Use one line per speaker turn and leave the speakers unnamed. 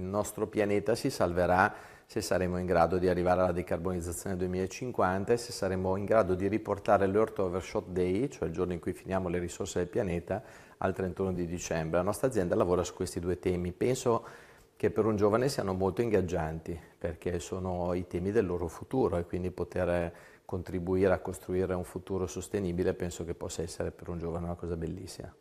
Il nostro pianeta si salverà se saremo in grado di arrivare alla decarbonizzazione 2050 e se saremo in grado di riportare l'Earth Overshot Day, cioè il giorno in cui finiamo le risorse del pianeta, al 31 di dicembre. La nostra azienda lavora su questi due temi. Penso che per un giovane siano molto ingaggianti perché sono i temi del loro futuro e quindi poter contribuire a costruire un futuro sostenibile penso che possa essere per un giovane una cosa bellissima.